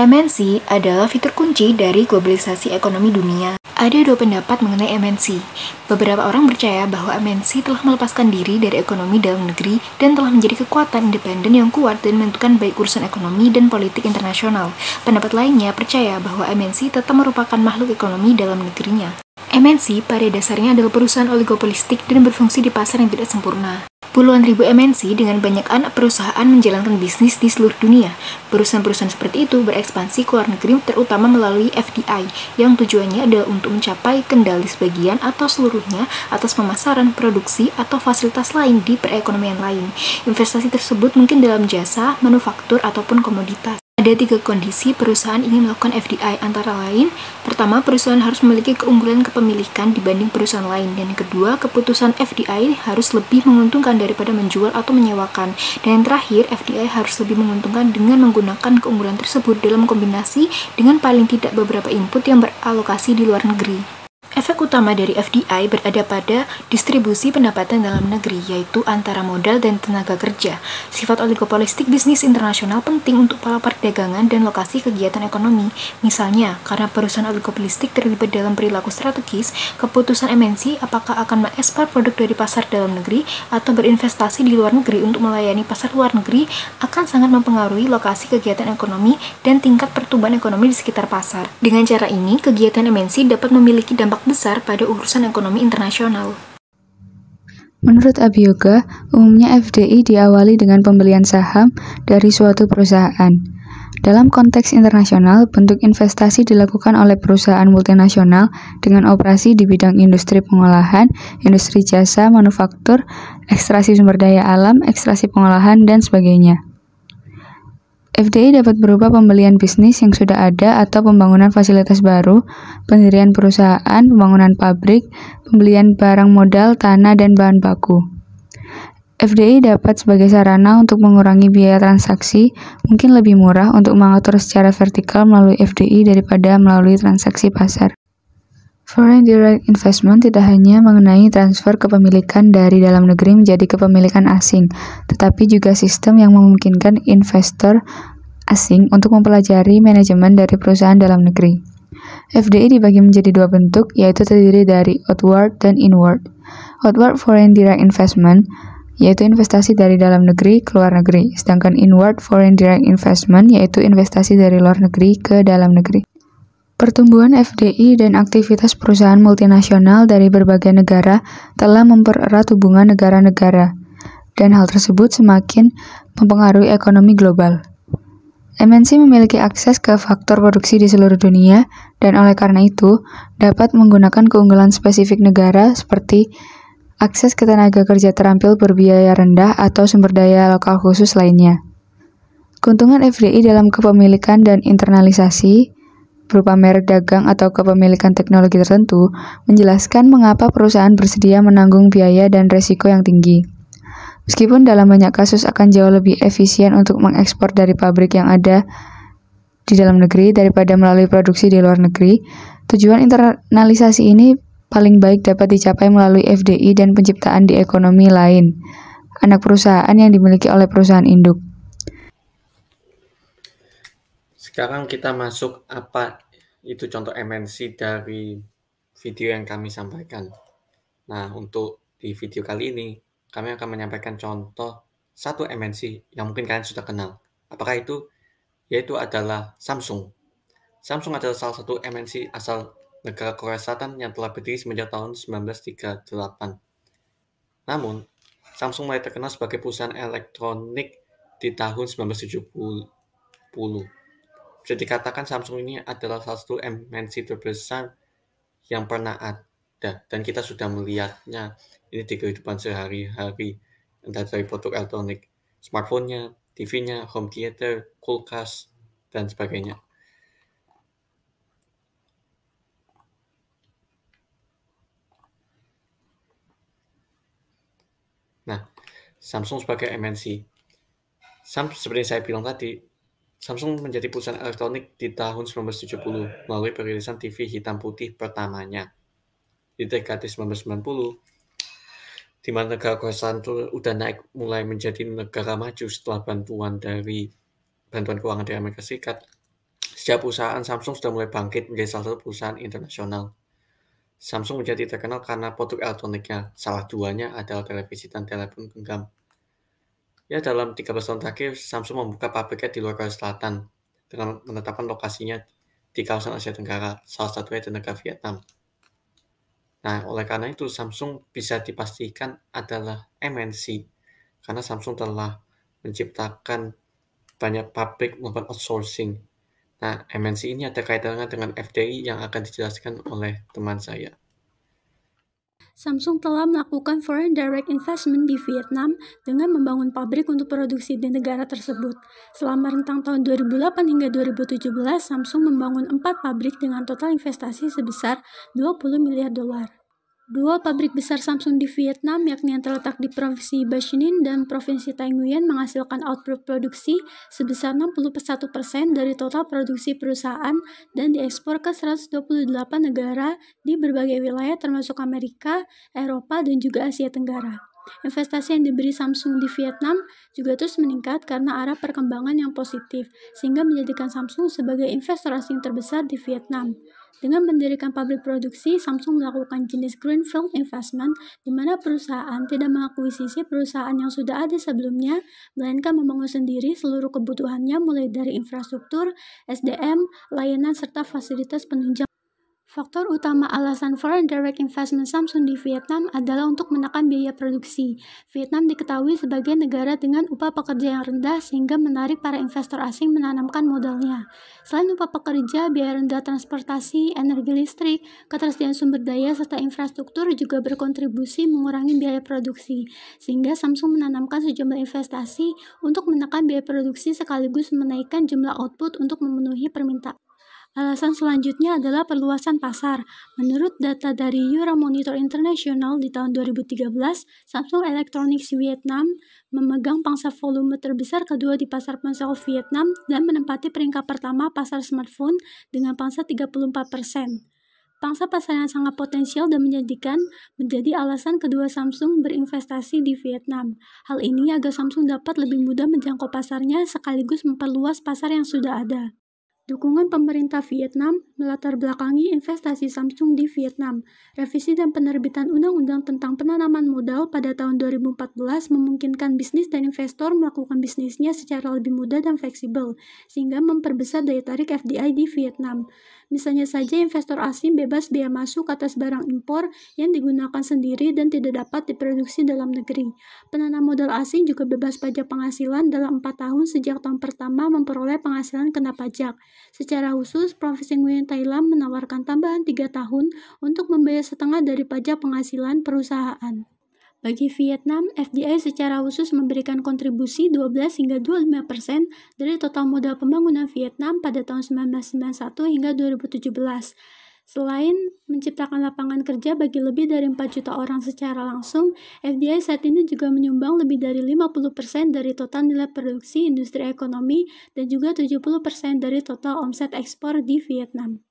MNC adalah fitur kunci dari globalisasi ekonomi dunia. Ada dua pendapat mengenai MNC. Beberapa orang percaya bahwa MNC telah melepaskan diri dari ekonomi dalam negeri dan telah menjadi kekuatan independen yang kuat dan menentukan baik urusan ekonomi dan politik internasional. Pendapat lainnya percaya bahwa MNC tetap merupakan makhluk ekonomi dalam negerinya. MNC pada dasarnya adalah perusahaan oligopolistik dan berfungsi di pasar yang tidak sempurna. Puluhan ribu MNC dengan banyak anak perusahaan menjalankan bisnis di seluruh dunia. Perusahaan-perusahaan seperti itu berekspansi ke luar negeri terutama melalui FDI yang tujuannya adalah untuk mencapai kendali sebagian atau seluruhnya atas pemasaran, produksi, atau fasilitas lain di perekonomian lain. Investasi tersebut mungkin dalam jasa, manufaktur, ataupun komoditas. Ada tiga kondisi perusahaan ingin melakukan FDI antara lain, pertama perusahaan harus memiliki keunggulan kepemilikan dibanding perusahaan lain, dan kedua keputusan FDI harus lebih menguntungkan daripada menjual atau menyewakan, dan yang terakhir FDI harus lebih menguntungkan dengan menggunakan keunggulan tersebut dalam kombinasi dengan paling tidak beberapa input yang beralokasi di luar negeri. Efek utama dari FDI berada pada distribusi pendapatan dalam negeri, yaitu antara modal dan tenaga kerja. Sifat oligopolistik bisnis internasional penting untuk pola perdagangan dan lokasi kegiatan ekonomi. Misalnya, karena perusahaan oligopolistik terlibat dalam perilaku strategis, keputusan MNC apakah akan mengekspor produk dari pasar dalam negeri atau berinvestasi di luar negeri untuk melayani pasar luar negeri akan sangat mempengaruhi lokasi kegiatan ekonomi dan tingkat pertumbuhan ekonomi di sekitar pasar. Dengan cara ini, kegiatan MNC dapat memiliki dampak besar besar pada urusan ekonomi internasional. Menurut Abioga, umumnya FDI diawali dengan pembelian saham dari suatu perusahaan. Dalam konteks internasional, bentuk investasi dilakukan oleh perusahaan multinasional dengan operasi di bidang industri pengolahan, industri jasa, manufaktur, ekstrasi sumber daya alam, ekstrasi pengolahan, dan sebagainya. FDI dapat berupa pembelian bisnis yang sudah ada atau pembangunan fasilitas baru, pendirian perusahaan, pembangunan pabrik, pembelian barang modal, tanah, dan bahan baku. FDI dapat sebagai sarana untuk mengurangi biaya transaksi, mungkin lebih murah untuk mengatur secara vertikal melalui FDI daripada melalui transaksi pasar. Foreign direct investment tidak hanya mengenai transfer kepemilikan dari dalam negeri menjadi kepemilikan asing, tetapi juga sistem yang memungkinkan investor asing untuk mempelajari manajemen dari perusahaan dalam negeri. FDI dibagi menjadi dua bentuk, yaitu terdiri dari outward dan inward. Outward foreign direct investment yaitu investasi dari dalam negeri ke luar negeri, sedangkan inward foreign direct investment yaitu investasi dari luar negeri ke dalam negeri. Pertumbuhan FDI dan aktivitas perusahaan multinasional dari berbagai negara telah mempererat hubungan negara-negara, dan hal tersebut semakin mempengaruhi ekonomi global. MNC memiliki akses ke faktor produksi di seluruh dunia, dan oleh karena itu dapat menggunakan keunggulan spesifik negara seperti akses ke tenaga kerja terampil berbiaya rendah atau sumber daya lokal khusus lainnya. Keuntungan FDI dalam kepemilikan dan internalisasi berupa merek dagang atau kepemilikan teknologi tertentu, menjelaskan mengapa perusahaan bersedia menanggung biaya dan resiko yang tinggi. Meskipun dalam banyak kasus akan jauh lebih efisien untuk mengekspor dari pabrik yang ada di dalam negeri daripada melalui produksi di luar negeri, tujuan internalisasi ini paling baik dapat dicapai melalui FDI dan penciptaan di ekonomi lain, anak perusahaan yang dimiliki oleh perusahaan induk. Sekarang kita masuk apa itu contoh MNC dari video yang kami sampaikan. Nah, untuk di video kali ini, kami akan menyampaikan contoh satu MNC yang mungkin kalian sudah kenal. Apakah itu? Yaitu adalah Samsung. Samsung adalah salah satu MNC asal negara Korea Selatan yang telah berdiri semenjak tahun 1938. Namun, Samsung mulai terkenal sebagai perusahaan elektronik di tahun 1970 bisa dikatakan Samsung ini adalah salah satu MNC terbesar yang pernah ada dan kita sudah melihatnya ini di kehidupan sehari-hari entah dari produk elektronik smartphone-nya, TV-nya, home theater, kulkas dan sebagainya. Nah, Samsung sebagai MNC. Sam, seperti yang saya bilang tadi, Samsung menjadi perusahaan elektronik di tahun 1970 melalui perilisan TV hitam putih pertamanya. Di dekade 1990, di mana negara itu udah naik mulai menjadi negara maju setelah bantuan dari bantuan keuangan dari Amerika Serikat, sejak perusahaan Samsung sudah mulai bangkit menjadi salah satu perusahaan internasional. Samsung menjadi terkenal karena produk elektroniknya. Salah duanya adalah televisi dan telepon genggam. Ya, dalam 13 tahun terakhir, Samsung membuka pabriknya di luar Korea Selatan dengan menetapkan lokasinya di kawasan Asia Tenggara, salah satunya di negara Vietnam. Nah, oleh karena itu Samsung bisa dipastikan adalah MNC karena Samsung telah menciptakan banyak pabrik melakukan outsourcing. Nah, MNC ini ada kaitannya dengan FDI yang akan dijelaskan oleh teman saya. Samsung telah melakukan foreign direct investment di Vietnam dengan membangun pabrik untuk produksi di negara tersebut. Selama rentang tahun 2008 hingga 2017, Samsung membangun 4 pabrik dengan total investasi sebesar 20 miliar dolar. Dua pabrik besar Samsung di Vietnam, yakni yang terletak di Provinsi Bashinin dan Provinsi Nguyen menghasilkan output produksi sebesar 61% dari total produksi perusahaan dan diekspor ke 128 negara di berbagai wilayah termasuk Amerika, Eropa, dan juga Asia Tenggara. Investasi yang diberi Samsung di Vietnam juga terus meningkat karena arah perkembangan yang positif, sehingga menjadikan Samsung sebagai investor asing terbesar di Vietnam. Dengan mendirikan pabrik produksi, Samsung melakukan jenis greenfield investment di mana perusahaan tidak mengakuisisi perusahaan yang sudah ada sebelumnya, melainkan membangun sendiri seluruh kebutuhannya mulai dari infrastruktur, SDM, layanan serta fasilitas penunjang Faktor utama alasan foreign direct investment Samsung di Vietnam adalah untuk menekan biaya produksi. Vietnam diketahui sebagai negara dengan upah pekerja yang rendah sehingga menarik para investor asing menanamkan modalnya. Selain upah pekerja, biaya rendah transportasi, energi listrik, ketersediaan sumber daya serta infrastruktur juga berkontribusi mengurangi biaya produksi. Sehingga Samsung menanamkan sejumlah investasi untuk menekan biaya produksi sekaligus menaikkan jumlah output untuk memenuhi permintaan. Alasan selanjutnya adalah perluasan pasar. Menurut data dari Euromonitor International di tahun 2013, Samsung Electronics Vietnam memegang pangsa volume terbesar kedua di pasar ponsel Vietnam dan menempati peringkat pertama pasar smartphone dengan pangsa 34 Pangsa pasar yang sangat potensial dan menjadikan menjadi alasan kedua Samsung berinvestasi di Vietnam. Hal ini agar Samsung dapat lebih mudah menjangkau pasarnya sekaligus memperluas pasar yang sudah ada. Dukungan pemerintah Vietnam melatar belakangi investasi Samsung di Vietnam. Revisi dan penerbitan Undang-Undang tentang Penanaman Modal pada tahun 2014 memungkinkan bisnis dan investor melakukan bisnisnya secara lebih mudah dan fleksibel, sehingga memperbesar daya tarik FDI di Vietnam. Misalnya saja investor asing bebas biaya masuk atas barang impor yang digunakan sendiri dan tidak dapat diproduksi dalam negeri. Penanam modal asing juga bebas pajak penghasilan dalam 4 tahun sejak tahun pertama memperoleh penghasilan kena pajak. Secara khusus, Profesi Nguyen Thailand menawarkan tambahan 3 tahun untuk membayar setengah dari pajak penghasilan perusahaan. Bagi Vietnam, FDI secara khusus memberikan kontribusi 12 hingga 25 persen dari total modal pembangunan Vietnam pada tahun 1991 hingga 2017. Selain menciptakan lapangan kerja bagi lebih dari 4 juta orang secara langsung, FDI saat ini juga menyumbang lebih dari 50% dari total nilai produksi industri ekonomi dan juga 70% dari total omset ekspor di Vietnam.